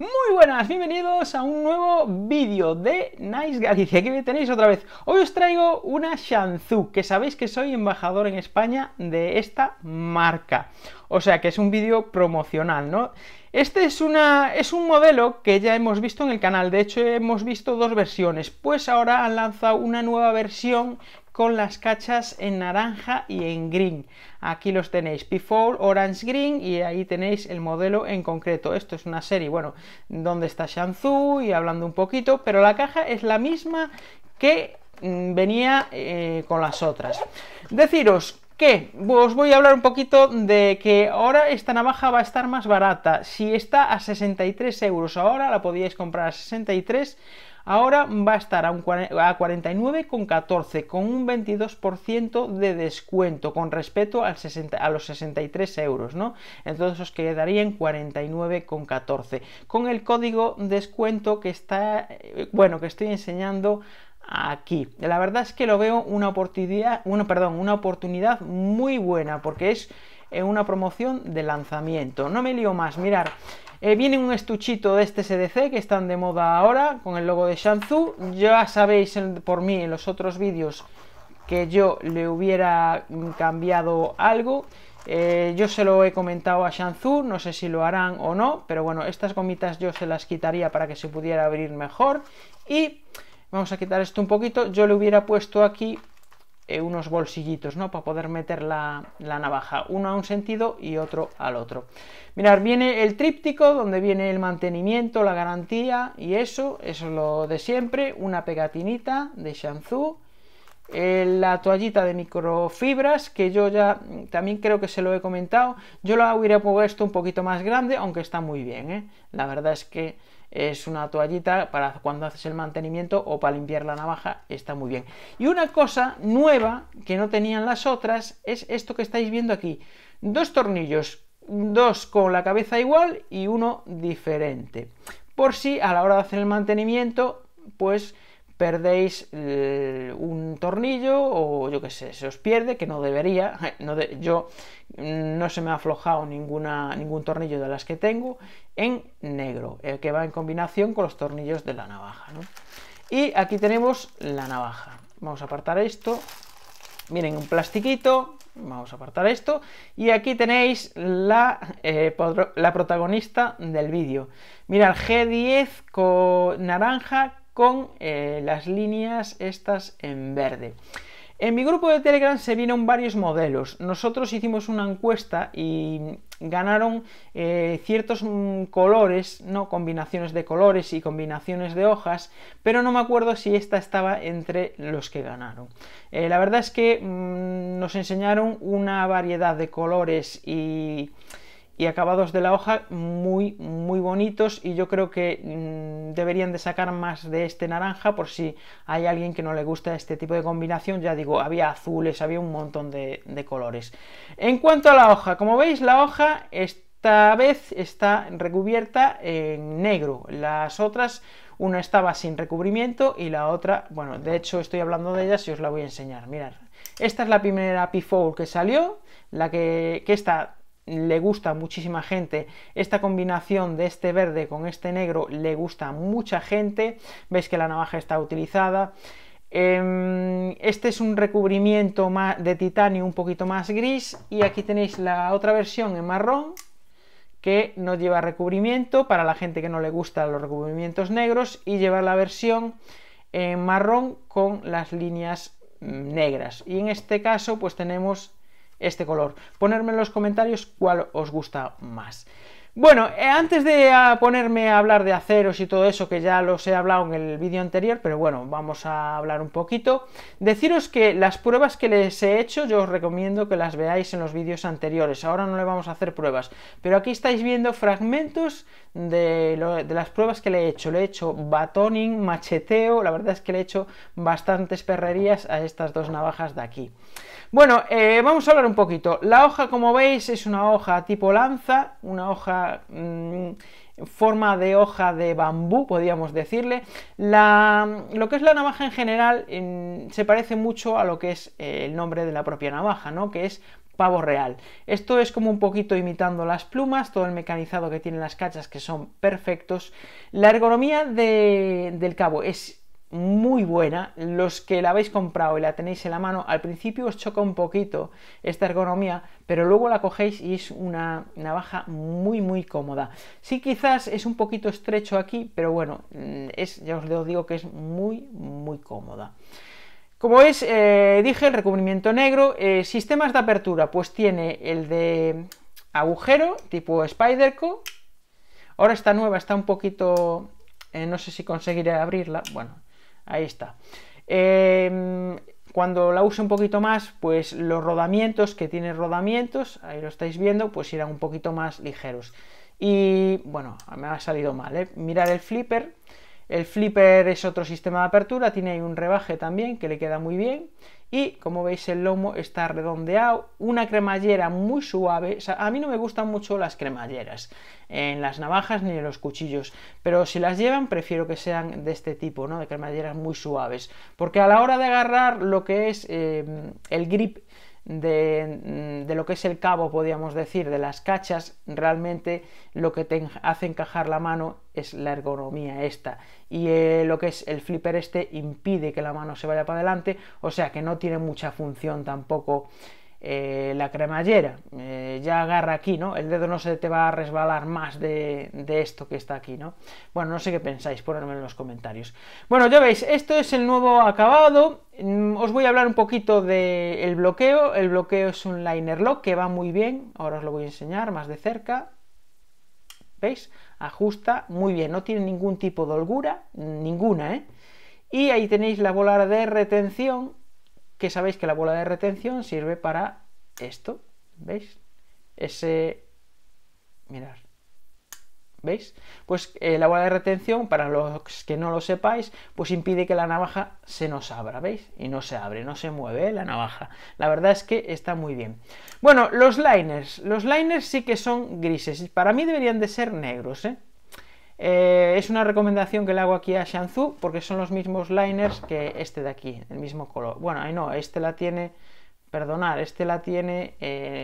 Muy buenas, bienvenidos a un nuevo vídeo de Nice Galicia. Aquí me tenéis otra vez. Hoy os traigo una Shanzu, que sabéis que soy embajador en España de esta marca. O sea que es un vídeo promocional, ¿no? Este es, una, es un modelo que ya hemos visto en el canal, de hecho hemos visto dos versiones, pues ahora han lanzado una nueva versión con las cachas en naranja y en green. Aquí los tenéis, Before, Orange Green, y ahí tenéis el modelo en concreto. Esto es una serie, bueno, donde está Shanzu y hablando un poquito, pero la caja es la misma que mm, venía eh, con las otras. Deciros que os voy a hablar un poquito de que ahora esta navaja va a estar más barata. Si está a 63 euros ahora, la podíais comprar a 63 Ahora va a estar a, 49,14 con un 22% de descuento con respecto al a los 63 euros, ¿no? Entonces os quedaría en 49,14 con el código descuento que está, eh, bueno, que estoy enseñando aquí. La verdad es que lo veo una oportunidad, perdón, una oportunidad muy buena porque es en una promoción de lanzamiento. No me lío más, mirar. Eh, viene un estuchito de este SDC que están de moda ahora con el logo de Shanzu. Ya sabéis por mí en los otros vídeos que yo le hubiera cambiado algo. Eh, yo se lo he comentado a Shanzu, no sé si lo harán o no, pero bueno, estas gomitas yo se las quitaría para que se pudiera abrir mejor. Y vamos a quitar esto un poquito, yo le hubiera puesto aquí eh, unos bolsillitos, ¿no? Para poder meter la, la, navaja, uno a un sentido y otro al otro. Mirar, viene el tríptico, donde viene el mantenimiento, la garantía y eso, eso es lo de siempre, una pegatinita de Shanzú eh, la toallita de microfibras que yo ya también creo que se lo he comentado yo la hubiera puesto un poquito más grande aunque está muy bien ¿eh? la verdad es que es una toallita para cuando haces el mantenimiento o para limpiar la navaja está muy bien y una cosa nueva que no tenían las otras es esto que estáis viendo aquí dos tornillos dos con la cabeza igual y uno diferente por si a la hora de hacer el mantenimiento pues perdéis eh, un tornillo o yo qué sé, se os pierde, que no debería, no yo mm, no se me ha aflojado ninguna, ningún tornillo de las que tengo en negro, el que va en combinación con los tornillos de la navaja. Y aquí tenemos la navaja. Vamos a apartar esto. Miren, un plastiquito. Vamos a apartar esto. Y aquí tenéis la, eh, la protagonista del vídeo. Mira, el G10 con naranja con eh, las líneas estas en verde. En mi grupo de Telegram se vieron varios modelos. Nosotros hicimos una encuesta y ganaron eh, ciertos mm, colores, ¿no? combinaciones de colores y combinaciones de hojas, pero no me acuerdo si esta estaba entre los que ganaron. Eh, la verdad es que mm, nos enseñaron una variedad de colores y y acabados de la hoja muy muy bonitos y yo creo que mm, deberían de sacar más de este naranja por si hay alguien que no le gusta este tipo de combinación ya digo había azules había un montón de, colores en cuanto a la hoja como veis la hoja esta vez está recubierta en negro las otras una estaba sin recubrimiento y la otra bueno de hecho estoy hablando de ellas y os la voy a enseñar mirar esta es la primera p que salió la que, que está le gusta muchísima gente. Esta combinación de este verde con este negro le gusta a mucha gente. Veis que la navaja está utilizada. Em, este es un recubrimiento de titanio un poquito más gris y aquí tenéis la otra versión en marrón que no lleva recubrimiento para la gente que no le gusta los recubrimientos negros y llevar la versión en marrón con las líneas mm, negras y en este caso pues tenemos este color. Ponerme en los comentarios cuál os gusta más. Bueno, eh, antes de ah, ponerme a hablar de aceros y todo eso, que ya los he hablado en el vídeo anterior, pero bueno, vamos a hablar un poquito, deciros que las pruebas que les he hecho, yo os recomiendo que las veáis en los vídeos anteriores, ahora no le vamos a hacer pruebas, pero aquí estáis viendo fragmentos de, las pruebas que le he hecho, le he hecho batoning, macheteo, la verdad es que le he hecho bastantes perrerías a estas dos navajas de aquí. Bueno, eh, vamos a hablar un poquito, la hoja como veis es una hoja tipo lanza, una hoja Mm, forma de hoja de bambú, podríamos decirle. lo que es la navaja en general se parece mucho a lo que es eh, el nombre de la propia navaja, ¿no? Que es pavo real. Esto es como un poquito imitando las plumas, todo el mecanizado que tienen las cachas que son perfectos. La ergonomía del cabo es muy buena. Los que la habéis comprado y la tenéis en la mano, al principio os choca un poquito esta ergonomía, pero luego la cogéis y es una navaja muy muy cómoda. Sí, quizás es un poquito estrecho aquí, pero bueno, mm, es, ya os digo que es muy muy cómoda. Como es, eh, dije el recubrimiento negro, eh, sistemas de apertura, pues tiene el de agujero tipo Spyderco. Ahora está nueva está un poquito, eh, no sé si conseguiré abrirla, bueno, Ahí está. Em, cuando la use un poquito más, pues los rodamientos que tiene rodamientos, ahí lo estáis viendo, pues irán un poquito más ligeros. Y bueno, me ha salido mal, ¿eh? Mirar el flipper. El flipper es otro sistema de apertura, tiene ahí un rebaje también que le queda muy bien y como veis el lomo está redondeado, una cremallera muy suave, a mí no me gustan mucho las cremalleras en las navajas ni en los cuchillos, pero si las llevan prefiero que sean de este tipo, ¿no? de cremalleras muy suaves, porque a la hora de agarrar lo que es eh, el grip Mm, de, lo que es el cabo, podríamos decir, de las cachas, realmente lo que te hace encajar la mano es la ergonomía esta. Y eh, lo que es el flipper este impide que la mano se vaya para adelante, o sea que no tiene mucha función tampoco eh, la cremallera eh, ya agarra aquí, ¿no? El dedo no se te va a resbalar más de, esto que está aquí, ¿no? Bueno, no sé qué pensáis, ponedme en los comentarios. Bueno, ya veis, esto es el nuevo acabado. Mm, os voy a hablar un poquito del bloqueo. El bloqueo es un liner lock que va muy bien. Ahora os lo voy a enseñar más de cerca. ¿Veis? Ajusta muy bien, no tiene ningún tipo de holgura, ninguna, ¿eh? Y ahí tenéis la bola de retención que sabéis que la bola de retención sirve para esto, ¿veis? Ese... Mirad. ¿Veis? Pues eh, la bola de retención, para los que no lo sepáis, pues impide que la navaja se nos abra, ¿veis? Y no se abre, no se mueve ¿eh? la navaja. La verdad es que está muy bien. Bueno, los liners. Los liners sí que son grises. Para mí deberían de ser negros, ¿eh? Eh, es una recomendación que le hago aquí a Shanzu porque son los mismos liners que este de aquí, el mismo color. Bueno, ahí no, este la tiene, perdonar, este la tiene eh,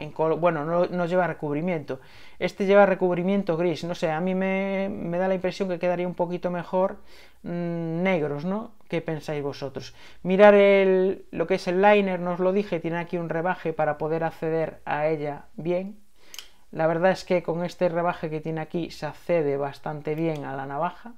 en color, bueno, no, lleva recubrimiento. Este lleva recubrimiento gris, no sé, a mí me, da la impresión que quedaría un poquito mejor mm, negros, ¿no? ¿Qué pensáis vosotros? Mirar lo que es el liner, no os lo dije, tiene aquí un rebaje para poder acceder a ella bien, la verdad es que con este rebaje que tiene aquí se accede bastante bien a la navaja.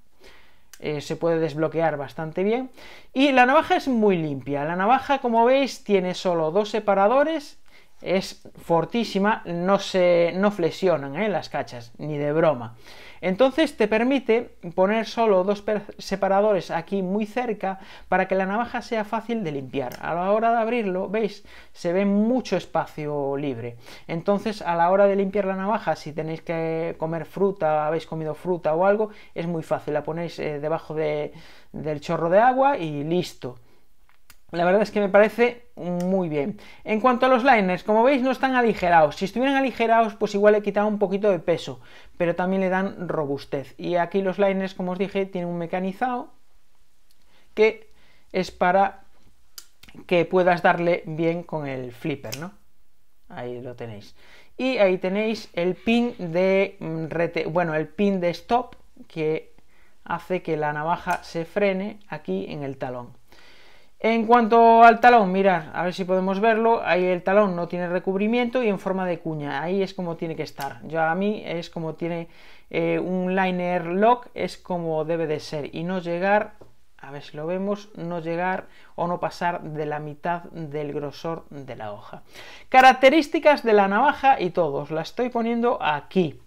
Eh, se puede desbloquear bastante bien. Y la navaja es muy limpia. La navaja, como veis, tiene solo dos separadores es fortísima, no se no flexionan eh, las cachas, ni de broma. Entonces te permite poner solo dos separadores aquí muy cerca para que la navaja sea fácil de limpiar. A la hora de abrirlo, veis, se ve mucho espacio libre. Entonces a la hora de limpiar la navaja, si tenéis que comer fruta, habéis comido fruta o algo, es muy fácil. La ponéis eh, debajo del chorro de agua y listo. La verdad es que me parece muy bien. En cuanto a los liners, como veis no están aligerados. Si estuvieran aligerados, pues igual le quitaba un poquito de peso, pero también le dan robustez. Y aquí los liners, como os dije, tienen un mecanizado que es para que puedas darle bien con el flipper, ¿no? Ahí lo tenéis. Y ahí tenéis el pin de mm, bueno, el pin de stop que hace que la navaja se frene aquí en el talón. En cuanto al talón, mira, a ver si podemos verlo, ahí el talón no tiene recubrimiento y en forma de cuña, ahí es como tiene que estar. yo a mí es como tiene eh, un liner lock, es como debe de ser y no llegar, a ver si lo vemos, no llegar o no pasar de la mitad del grosor de la hoja. Características de la navaja y todos, la estoy poniendo aquí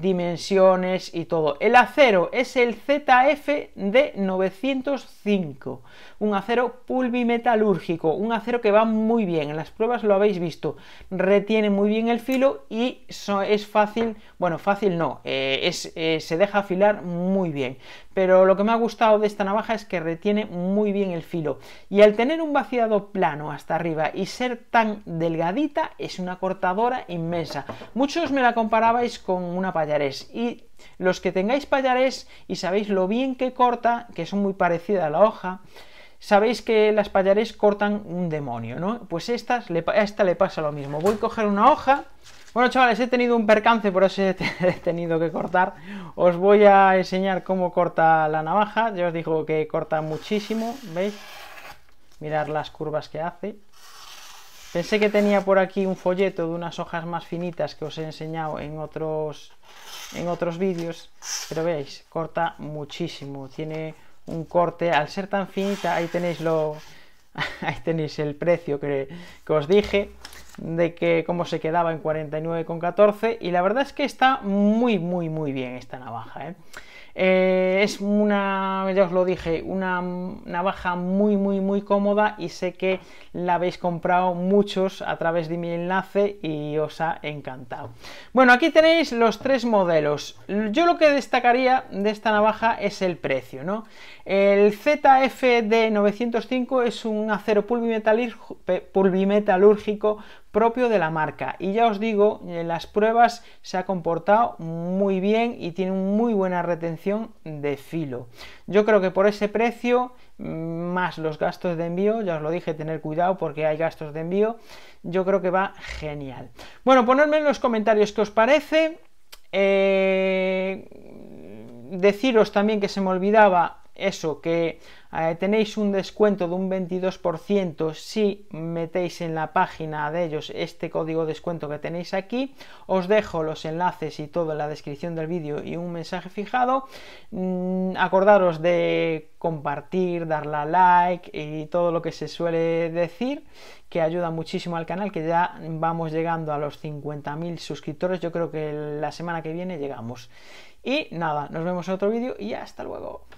dimensiones y todo. El acero es el ZF de 905, un acero pulvimetalúrgico, un acero que va muy bien, en las pruebas lo habéis visto, retiene muy bien el filo y es fácil, bueno, fácil no, eh, es, eh, se deja afilar muy bien, pero lo que me ha gustado de esta navaja es que retiene muy bien el filo y al tener un vaciado plano hasta arriba y ser tan delgadita es una cortadora inmensa. Muchos me la comparabais con una y los que tengáis payarés y sabéis lo bien que corta, que son muy parecidas a la hoja, sabéis que las payarés cortan un demonio, ¿no? Pues estas, a esta le pasa lo mismo. Voy a coger una hoja. Bueno, chavales, he tenido un percance, por eso he, tenido que cortar. Os voy a enseñar cómo corta la navaja. Ya os digo que corta muchísimo, ¿veis? Mirad las curvas que hace. Pensé que tenía por aquí un folleto de unas hojas más finitas que os he enseñado en otros, en otros vídeos, pero veis, corta muchísimo, tiene un corte, al ser tan finita, ahí tenéis, lo, ahí tenéis el precio que, os dije, de que cómo se quedaba en 49,14 y la verdad es que está muy, muy, muy bien esta navaja, ¿eh? Eh, es una, ya os lo dije, una navaja muy, muy, muy cómoda y sé que la habéis comprado muchos a través de mi enlace y os ha encantado. Bueno, aquí tenéis los tres modelos. Yo lo que destacaría de esta navaja es el precio, ¿no? El ZFD 905 es un acero pulvimetalúrgico, propio de la marca. Y ya os digo, en eh, las pruebas se ha comportado muy bien y tiene muy buena retención de filo. Yo creo que por ese precio, mm, más los gastos de envío, ya os lo dije, tener cuidado porque hay gastos de envío, yo creo que va genial. Bueno, ponedme en los comentarios qué os parece. Eh, deciros también que se me olvidaba eso, que eh, tenéis un descuento de un 22% si metéis en la página de ellos este código descuento que tenéis aquí. Os dejo los enlaces y todo en la descripción del vídeo y un mensaje fijado. Mm, acordaros de compartir, darle a like y todo lo que se suele decir, que ayuda muchísimo al canal, que ya vamos llegando a los 50.000 suscriptores. Yo creo que la semana que viene llegamos. Y nada, nos vemos en otro vídeo y hasta luego.